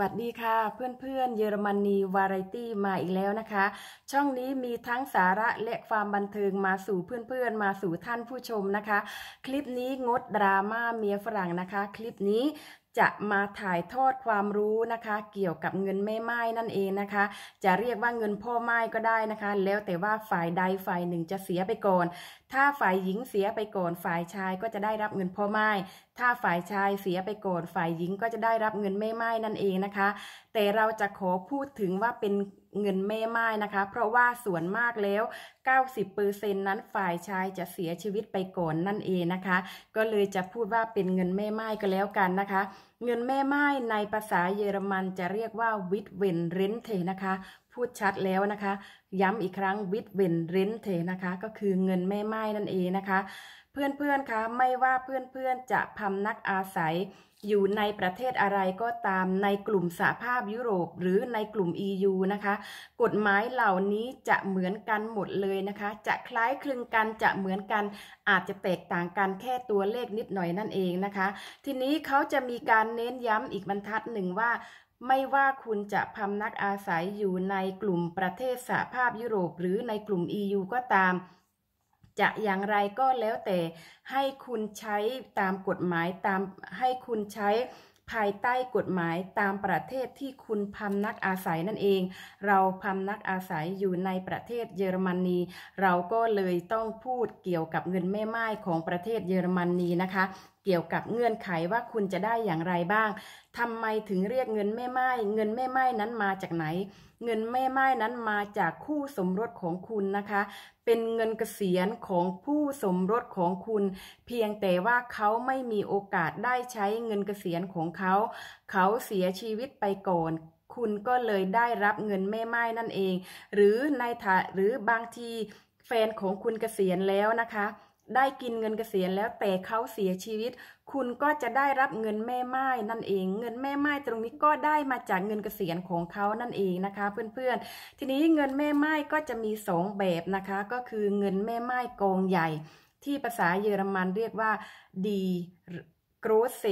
วัสดีค่ะเพื่อนๆเยอรมนีวาไรตี้มาอีกแล้วนะคะ ช่องนี้มีทั้งสาระและความบันเทิงมาสู่เพื่อนๆ มาสู่ท่านผู้ชมนะคะ คลิปนี้งดดราม่าเมียฝรั่งนะคะ คลิปนี้จะมาถ่ายทอดความรู้นะคะเกี่ยวกับเงินแม่ไม้นั่นเองนะคะ จะเรียกว่าเงินพ่อไม้ก็ได้นะคะแล้วแต่ว่าฝ่ายใดฝ่ายหนึ่งจะเสียไปก่อน ถ้าฝ่ายหญิงเสียไปก่อน ฝ่ายชายก็จะได้รับเงินพ่อไม้ ถ้าฝ่ายชายเสียไปก่อน ฝ่ายหญิงก็จะได้รับเงินแม่ไม้นั่นเองนะคะ แต่เราจะขอพูดถึงว่าเป็นเงินแม่ไม้นะคะ เพราะว่าส่วนมากแล้ว 90%นั้นฝ่ายชาย จะเสียชีวิตไปก่อนนั่นเองนะคะ ก็เลยจะพูดว่าเป็นเงินแม่ไม้ก็แล้วกันนะคะ เงินแม่ไม้ในภาษาเยอรมันจะเรียกว่าวิดเวนเรนเทนะคะ พูดชัดแล้วนะคะ ย้ำอีกครั้งวิดเวนเรนเทนะคะ ก็คือเงินแม่ไม้นั่นเองนะคะเพื่อนๆคะไม่ว่าเพื่อนๆ จะพำนักอาศัยอยู่ในประเทศอะไรก็ตามในกลุ่มสหภาพยุโรป หรือในกลุ่ม EU นะคะ กฎหมายเหล่านี้จะเหมือนกันหมดเลยนะคะ จะคล้ายคลึงกัน จะเหมือนกัน อาจจะแตกต่างกันแค่ตัวเลขนิดหน่อยนั่นเองนะคะ ทีนี้เขาจะมีการเน้นย้ำอีกบรรทัดหนึ่งว่า ไม่ว่าคุณจะพำนักอาศัยอยู่ในกลุ่มประเทศสหภาพยุโรป หรือในกลุ่ม EU ก็ตามจะอย่างไรก็แล้วแต่ให้คุณใช้ตามกฎหมายตามให้คุณใช้ภายใต้กฎหมายตามประเทศที่คุณพำนักอาศัยนั่นเอง เราพำนักอาศัยอยู่ในประเทศเยอรมนี เราก็เลยต้องพูดเกี่ยวกับเงินแม่ไม้ของประเทศเยอรมนีนะคะเกี่ยวกับเงื่อนไขว่าคุณจะได้อย่างไรบ้าง ทำไมถึงเรียกเงินแม่ไม้ เงินแม่ไม้นั้นมาจากไหน เงินแม่ไม้นั้นมาจากคู่สมรสของคุณนะคะ เป็นเงินเกษียณของผู้สมรสของคุณ เพียงแต่ว่าเขาไม่มีโอกาสได้ใช้เงินเกษียณของเขา เขาเสียชีวิตไปก่อน คุณก็เลยได้รับเงินแม่ไม้นั่นเอง หรือในถาหรือบางทีแฟนของคุณเกษียณแล้วนะคะได้กินเงินเกษียณแล้วแต่เขาเสียชีวิต คุณก็จะได้รับเงินแม่ไม้นั่นเอง เงินแม่ไม้ตรงนี้ก็ได้มาจากเงินเกษียณของเขานั่นเองนะคะ เพื่อนๆ ทีนี้เงินแม่ไม้ก็จะมีสองแบบนะคะ ก็คือเงินแม่ไม้กองใหญ่ ที่ภาษาเยอรมันเรียกว่าดีกรสเซ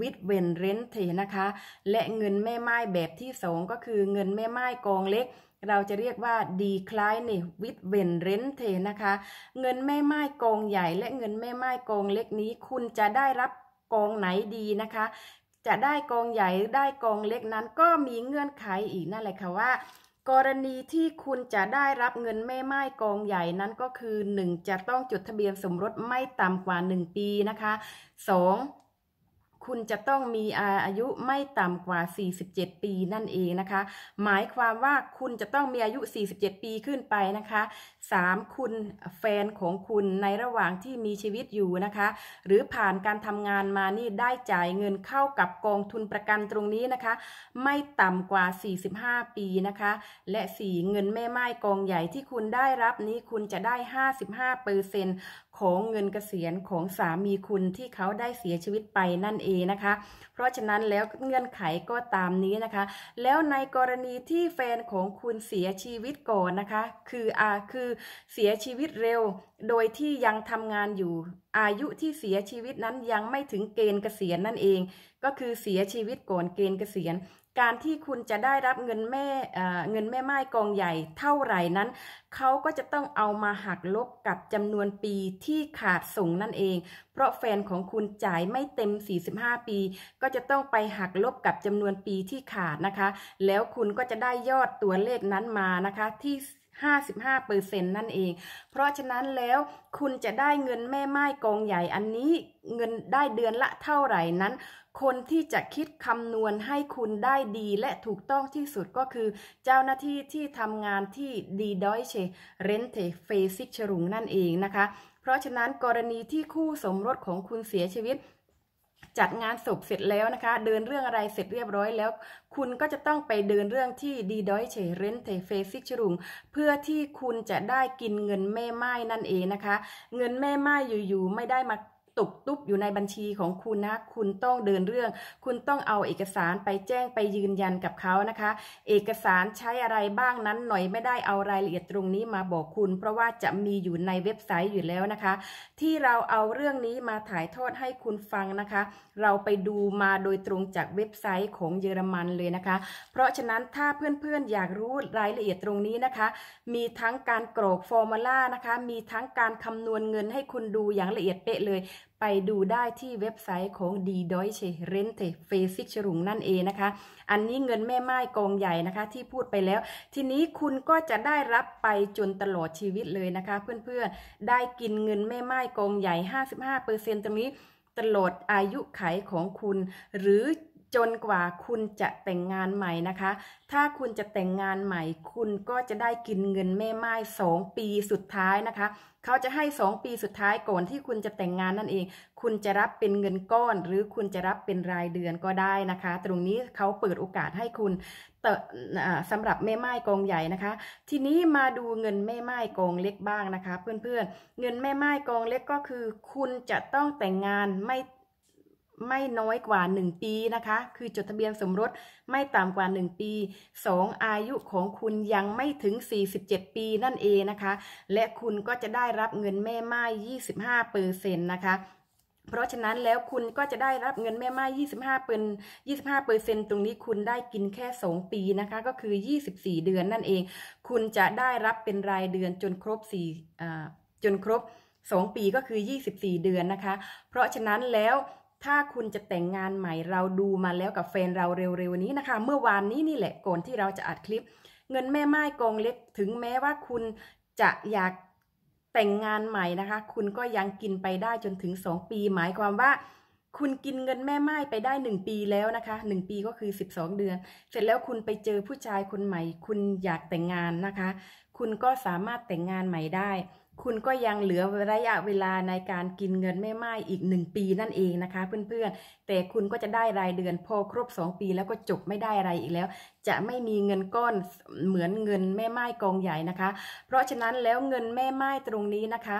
วิดเวนเรนเทนะคะและเงินแม่ไม้แบบที่สองก็คือเงินแม่ไม้กองเล็กเราจะเรียกว่า decline with w e n r e n t นะคะเงินแม่ไม้กองใหญ่และเงินแม่ไม้กองเล็กนี้คุณจะได้รับกองไหนดีนะคะ จะได้กองใหญ่ได้กองเล็กนั้น ก็มีเงื่อนไขอีกนั่นแหละค่ะว่า กรณีที่คุณจะได้รับเงินแม่ไม้กองใหญ่นั้นก็คือ 1. จะต้องจดทะเบียนสมรสไม่ต่ำกว่า 1 ปีนะคะ 2. คุณจะต้องมีอายุไม่ต่ำกว่า 47 ปีนั่นเองนะคะ หมายความว่าคุณจะต้องมีอายุ 47 ปีขึ้นไปนะคะ 3. คุณแฟนของคุณในระหว่างที่มีชีวิตอยู่นะคะ หรือผ่านการทำงานมานี่ได้จ่ายเงินเข้ากับกองทุนประกันตรงนี้นะคะ ไม่ต่ำกว่า 45 ปีนะคะ และ 4 เงินแม่ไม้กองใหญ่ที่คุณได้รับนี้คุณจะได้55%ของเงินเกษียณของสามีคุณที่เขาได้เสียชีวิตไปนั่นเองีนะคะเพราะฉะนั้นแล้วเงื่อนไขก็ตามนี้นะคะ แล้วในกรณีที่แฟนของคุณเสียชีวิตก่อนนะคะ คืออาคือเสียชีวิตเร็ว โดยที่ยังทำงานอยู่ อายุที่เสียชีวิตนั้นยังไม่ถึงเกณฑ์เกษียณนั่นเอง ก็คือเสียชีวิตก่อนเกณฑ์เกษียณการที่คุณจะได้รับเงินแม่เงินแม่ไม้กองใหญ่เท่าไหร่นั้น เขาก็จะต้องเอามาหักลบกับจำนวนปีที่ขาดส่งนั่นเอง เพราะแฟนของคุณจ่ายไม่เต็ม 45 ปีก็จะต้องไปหักลบกับจำนวนปีที่ขาดนะคะ แล้วคุณก็จะได้ยอดตัวเลขนั้นมานะคะที่55เปอร์เซ็นนั่นเอง เพราะฉะนั้นแล้วคุณจะได้เงินแม่ไม้กองใหญ่อันนี้เงินได้เดือนละเท่าไหร่นั้น คนที่จะคิดคำนวณให้คุณได้ดีและถูกต้องที่สุดก็คือ เจ้าหน้าที่ที่ทำงานที่ดีดอยเชเรนเทเฟซิกชรุงนั่นเองนะคะ เพราะฉะนั้นกรณีที่คู่สมรสของคุณเสียชีวิตจัดงานศพเสร็จแล้วนะคะ เดินเรื่องอะไรเสร็จเรียบร้อยแล้ว คุณก็จะต้องไปเดินเรื่องที่ดีดอยเฉเรนเทเฟซิกชรุงเพื่อที่คุณจะได้กินเงินแม่ไม้นั่นเองนะคะ เงินแม่ไม้อยู่ๆไม่ได้มาตุบตุบอยู่ในบัญชีของคุณนะ คุณต้องเดินเรื่อง คุณต้องเอาเอกสารไปแจ้งไปยืนยันกับเขานะคะ เอกสารใช้อะไรบ้างนั้นหน่อยไม่ได้เอารายละเอียดตรงนี้มาบอกคุณ เพราะว่าจะมีอยู่ในเว็บไซต์อยู่แล้วนะคะ ที่เราเอาเรื่องนี้มาถ่ายทอดให้คุณฟังนะคะ เราไปดูมาโดยตรงจากเว็บไซต์ของเยอรมันเลยนะคะ เพราะฉะนั้นถ้าเพื่อนๆอยากรู้รายละเอียดตรงนี้นะคะ มีทั้งการกรอกฟอร์มูล่านะคะมีทั้งการคำนวณเงินให้คุณดูอย่างละเอียดเป๊ะเลยไปดูได้ที่เว็บไซต์ของ d d ดอยเ c h ร r e n t ฟส e กช c ุงนั่นเองนะคะ อันนี้เงินแม่ไม้กองใหญ่นะคะที่พูดไปแล้ว ทีนี้คุณก็จะได้รับไปจนตลอดชีวิตเลยนะคะ เพื่อนๆ ได้กินเงินแม่ไม้กองใหญ่ 55%ตรงนี้ตลอดอายุไขของคุณหรือจนกว่าคุณจะแต่งงานใหม่นะคะ ถ้าคุณจะแต่งงานใหม่ คุณก็จะได้กินเงินแม่ไม้สองปีสุดท้ายนะคะ เขาจะให้สองปีสุดท้ายก่อนที่คุณจะแต่งงานนั่นเอง คุณจะรับเป็นเงินก้อน หรือคุณจะรับเป็นรายเดือนก็ได้นะคะ ตรงนี้เขาเปิดโอกาสให้คุณสำหรับแม่ไม้กองใหญ่นะคะ ทีนี้มาดูเงินแม่ไม้กองเล็กบ้างนะคะเพื่อนๆเเงินแม่ไม้กองเล็กก็คือ คุณจะต้องแต่งงานไม่ไม่น้อยกว่า 1 ปีนะคะ คือจดทะเบียนสมรสไม่ต่ำกว่า 1 ปี2อายุของคุณยังไม่ถึง 47 ปีนั่นเองนะคะ และคุณก็จะได้รับเงินแม่ไม้25เปอร์เซ็นต์นะคะ เพราะฉะนั้นแล้วคุณก็จะได้รับเงินแม่ไม้25เปอร์25เปอร์เซ็นตรงนี้คุณได้กินแค่2ปีนะคะก็คือ24 เดือนนั่นเอง คุณจะได้รับเป็นรายเดือนจนครบ4จนครบ2ปีก็คือ24เดือนนะคะ เพราะฉะนั้นแล้วถ้าคุณจะแต่งงานใหม่เราดูมาแล้วกับแฟนเราเร็วๆนี้นะคะ เมื่อวานนี้นี่แหละก่อนที่เราจะอัดคลิป เงินแม่ไม้กองเล็กถึงแม้ว่าคุณจะอยากแต่งงานใหม่นะคะ คุณก็ยังกินไปได้จนถึง2ปี หมายความว่า คุณกินเงินแม่ไม้ไปได้1ปีแล้วนะคะ1ปีก็คือ12เดือน เสร็จแล้วคุณไปเจอผู้ชายคนใหม่ คุณอยากแต่งงานนะคะ คุณก็สามารถแต่งงานใหม่ได้คุณก็ยังเหลือระยะเวลาในการกินเงินแม่ไม้อีก 1 ปีนั่นเองนะคะ เพื่อนๆ แต่คุณก็จะได้รายเดือนพอครบ 2 ปีแล้วก็จบไม่ได้อะไรอีกแล้ว จะไม่มีเงินก้อนเหมือนเงินแม่ไม้กองใหญ่นะคะ เพราะฉะนั้นแล้วเงินแม่ไม้ตรงนี้นะคะ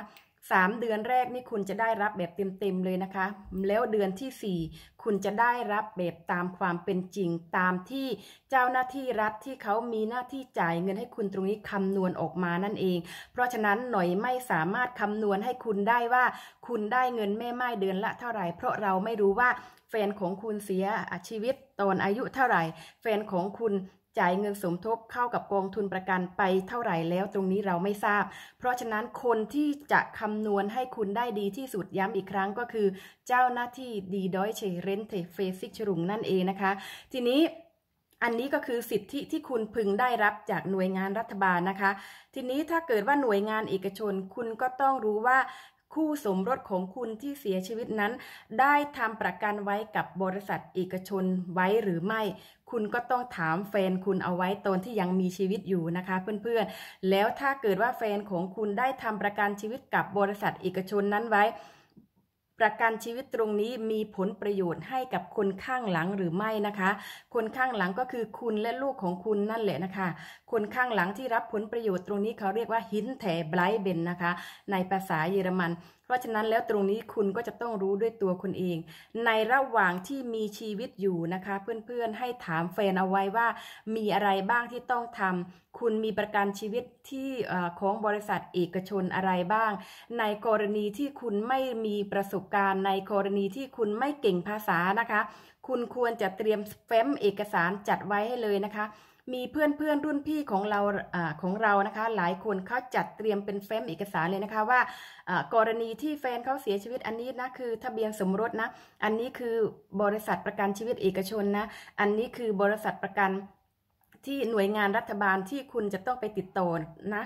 3เดือนแรกนี่คุณจะได้รับแบบเต็มๆเลยนะคะ แล้วเดือนที่4คุณจะได้รับแบบตามความเป็นจริงตามที่เจ้าหน้าที่รัฐที่เขามีหน้าที่จ่ายเงินให้คุณตรงนี้คำนวณออกมานั่นเอง เพราะฉะนั้นหน่อยไม่สามารถคำนวณให้คุณได้ว่าคุณได้เงินแม่ไม้เดือนละเท่าไหร่เพราะเราไม่รู้ว่าแฟนของคุณเสียชีวิตตอนอายุเท่าไหร่ แฟนของคุณจ่ายเงินสมทบเข้ากับกองทุนประกันไปเท่าไหร่แล้วตรงนี้เราไม่ทราบ เพราะฉะนั้นคนที่จะคำนวณให้คุณได้ดีที่สุดย้ำอีกครั้งก็คือ เจ้าหน้าที่ดีดอยเชเรนเทเฟซิกชรุงนั่นเองนะคะ ทีนี้อันนี้ก็คือสิทธิที่คุณพึงได้รับจากหน่วยงานรัฐบาลนะคะ ทีนี้ถ้าเกิดว่าหน่วยงานเอกชนคุณก็ต้องรู้ว่าคู่สมรสของคุณที่เสียชีวิตนั้น ได้ทำประกันไว้กับบริษัทเอกชนไว้หรือไม่ คุณก็ต้องถามแฟนคุณเอาไว้ตอนที่ยังมีชีวิตอยู่นะคะ เพื่อนๆ แล้วถ้าเกิดว่าแฟนของคุณได้ทำประกันชีวิตกับบริษัทเอกชนนั้นไว้ประกันชีวิตตรงนี้มีผลประโยชน์ให้กับคนข้างหลังหรือไม่นะคะคนข้างหลังก็คือคุณและลูกของคุณนั่นแหละนะคะคนข้างหลังที่รับผลประโยชน์ตรงนี้เขาเรียกว่าหินแถไบรเบนนะคะในภาษาเยอรมันเพราะฉะนั้นแล้วตรงนี้คุณก็จะต้องรู้ด้วยตัวคุณเอง ในระหว่างที่มีชีวิตอยู่นะคะ เพื่อนๆให้ถามแฟนเอาไว้ว่ามีอะไรบ้างที่ต้องทำ คุณมีประกันชีวิตที่ของบริษัทเอกชนอะไรบ้าง ในกรณีที่คุณไม่มีประสบการณ์ในกรณีที่คุณไม่เก่งภาษานะคะ คุณควรจะเตรียมแฟ้มเอกสารจัดไว้ให้เลยนะคะมีเพื่อนเพื่อนรุ่นพี่ของเราอของเรานะคะ หลายคนเขาจัดเตรียมเป็นแฟ้มเอกสารเลยนะคะว่ากรณีที่แฟนเขาเสียชีวิตอันนี้นะคือทะเบียนสมรสนะอันนี้คือบริษัทประกันชีวิตเอกชนนะอันนี้คือบริษัทประกันที่หน่วยงานรัฐบาลที่คุณจะต้องไปติดต่อนะ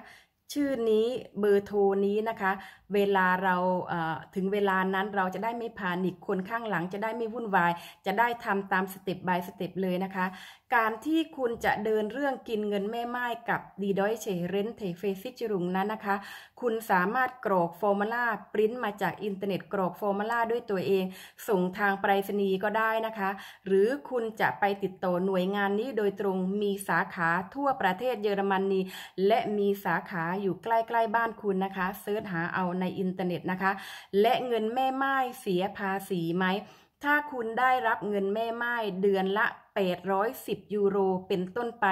ชื่อนี้เบอร์โทรนี้นะคะ เวลาเราถึงเวลานั้นเราจะได้ไม่พานิกคนข้างหลังจะได้ไม่วุ่นวายจะได้ทำตามสเต็ปบายสเต็ปเลยนะคะการที่คุณจะเดินเรื่องกินเงินแม่ไม้กับดีดอยเฉเรนเทเฟซิจิรุงนั้นนะคะ คุณสามารถกรอกฟอร์มูล่าปริ้นมาจากอินเทอร์เน็ตกรอกฟอร์มูล่าด้วยตัวเอง ส่งทางไปรษณีย์ก็ได้นะคะ หรือคุณจะไปติดต่อหน่วยงานนี้โดยตรงมีสาขาทั่วประเทศเยอรมนี และมีสาขาอยู่ใกล้ๆบ้านคุณนะคะ เซิร์ชหาเอาในอินเทอร์เน็ตนะคะ และเงินแม่ไม้เสียภาษีไหมถ้าคุณได้รับเงินแม่ไม้เดือนละ 810 ยูโรเป็นต้นไป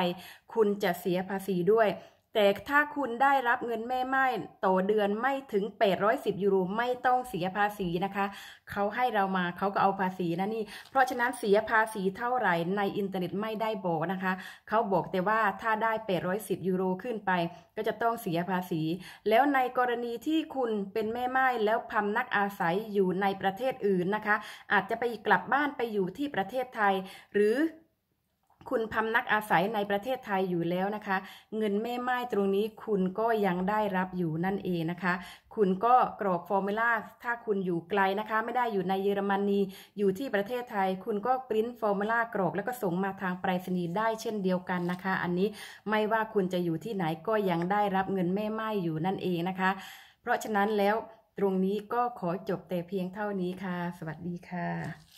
คุณจะเสียภาษีด้วยแต่ถ้าคุณได้รับเงินแม่ไม้ต่อเดือนไม่ถึง 810 ยูโรไม่ต้องเสียภาษีนะคะ เขาให้เรามาเขาก็เอาภาษีนะนี่เพราะฉะนั้นเสียภาษีเท่าไหร่ในอินเทอร์เน็ตไม่ได้บอกนะคะ เขาบอกแต่ว่าถ้าได้ 810 ยูโร ขึ้นไปก็จะต้องเสียภาษี แล้วในกรณีที่คุณเป็นแม่ไม้แล้วพำนักอาศัยอยู่ในประเทศอื่นนะคะ อาจจะไปกลับบ้านไปอยู่ที่ประเทศไทย หรือคุณพำนักอาศัยในประเทศไทยอยู่แล้วนะคะ เงินแม่ไม้ตรงนี้คุณก็ยังได้รับอยู่นั่นเองนะคะ คุณก็กรอกฟอร์มูล่าถ้าคุณอยู่ไกลนะคะ ไม่ได้อยู่ในเยอรมนีอยู่ที่ประเทศไทย คุณก็ปริ้นฟอร์มูล่ากรอกแล้วก็ส่งมาทางไปรษณีย์ได้เช่นเดียวกันนะคะ อันนี้ไม่ว่าคุณจะอยู่ที่ไหนก็ยังได้รับเงินแม่ไม้อยู่นั่นเองนะคะ เพราะฉะนั้นแล้วตรงนี้ก็ขอจบแต่เพียงเท่านี้ค่ะ สวัสดีค่ะ